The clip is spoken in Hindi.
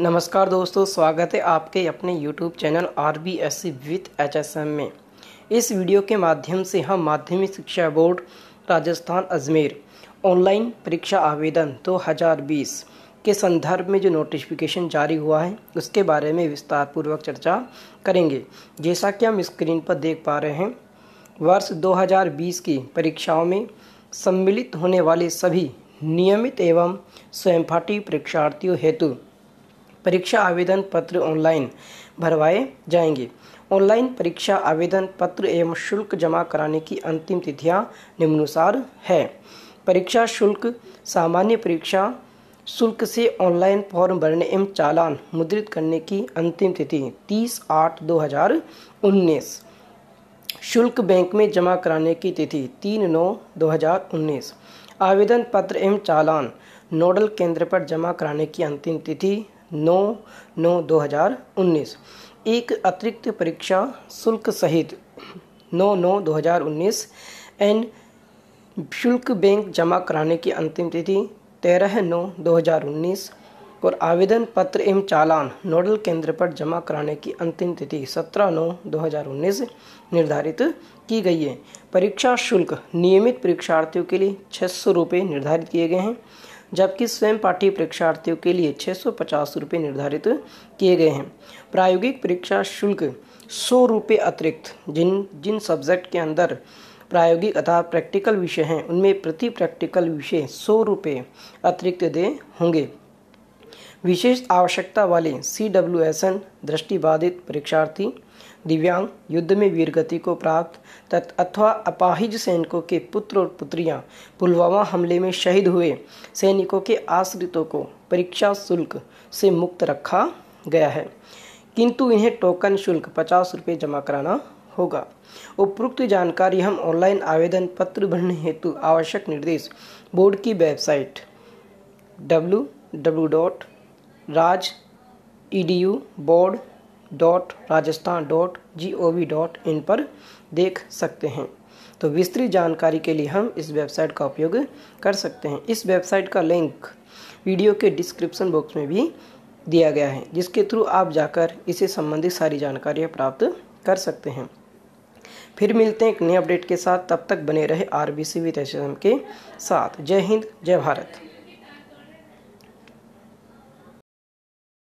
नमस्कार दोस्तों स्वागत है आपके अपने YouTube channel R B S C with H S M में इस वीडियो के माध्यम से हम माध्यमिक शिक्षा बोर्ड राजस्थान अजमेर ऑनलाइन परीक्षा आवेदन 2020 के संदर्भ में जो नोटिफिकेशन जारी हुआ है उसके बारे में विस्तार पूर्वक चर्चा करेंगे जैसा कि हम स्क्रीन पर देख पा रहे हैं वर्ष 2020 की परीक्षाओं में सम्मिलित होने वाले सभी नियमित एवं स्वयंपाठी परीक्षार्थियों हेतु परीक्षा आवेदन पत्र ऑनलाइन भरवाए जाएंगे ऑनलाइन परीक्षा आवेदन पत्र एवं शुल्क जमा कराने की अंतिम तिथियां निम्नानुसार है परीक्षा शुल्क सामान्य परीक्षा शुल्क से ऑनलाइन फॉर्म भरने एवं चालान मुद्रित करने की अंतिम तिथि 30 आठ 2019 शुल्क बैंक में जमा कराने की तिथि 3 नौ 2019 आवेदन पत्र एवं चालान नोडल केंद्र पर जमा कराने की अंतिम तिथि नौ नौ दो हज़ार उन्नीस एक अतिरिक्त परीक्षा शुल्क सहित नौ नौ दो हज़ार उन्नीस एन शुल्क बैंक जमा कराने की अंतिम तिथि तेरह नौ दो हज़ार उन्नीस और आवेदन पत्र एवं चालान नोडल केंद्र पर जमा कराने की अंतिम तिथि सत्रह नौ दो हज़ार उन्नीस निर्धारित की गई है परीक्षा शुल्क नियमित परीक्षार्थियों के लिए छः सौ रुपये निर्धारित किए गए हैं जबकि स्वयं पाठी परीक्षार्थियों के लिए छः सौ पचास रुपये निर्धारित किए गए हैं प्रायोगिक परीक्षा शुल्क सौ रुपये अतिरिक्त जिन जिन सब्जेक्ट के अंदर प्रायोगिक अथवा प्रैक्टिकल विषय हैं उनमें प्रति प्रैक्टिकल विषय सौ रुपये अतिरिक्त दे होंगे विशेष आवश्यकता वाले सी डब्ल्यू एस एन दृष्टिबाधित परीक्षार्थी दिव्यांग युद्ध में वीरगति को प्राप्त तथा अथवा अपाहिज सैनिकों के पुत्र और पुत्रियां पुलवामा हमले में शहीद हुए सैनिकों के आश्रितों को परीक्षा शुल्क से मुक्त रखा गया है किंतु इन्हें टोकन शुल्क पचास रुपये जमा कराना होगा उपरोक्त जानकारी हम ऑनलाइन आवेदन पत्र भरने हेतु आवश्यक निर्देश बोर्ड की website W W dot Raj E D U board dot Rajasthan dot G O V dot in पर देख सकते हैं तो विस्तृत जानकारी के लिए हम इस वेबसाइट का उपयोग कर सकते हैं इस वेबसाइट का लिंक वीडियो के डिस्क्रिप्शन बॉक्स में भी दिया गया है जिसके थ्रू आप जाकर इसे संबंधित सारी जानकारियाँ प्राप्त कर सकते हैं फिर मिलते हैं एक नए अपडेट के साथ तब तक बने रहे आर बी सी के साथ जय हिंद जय भारत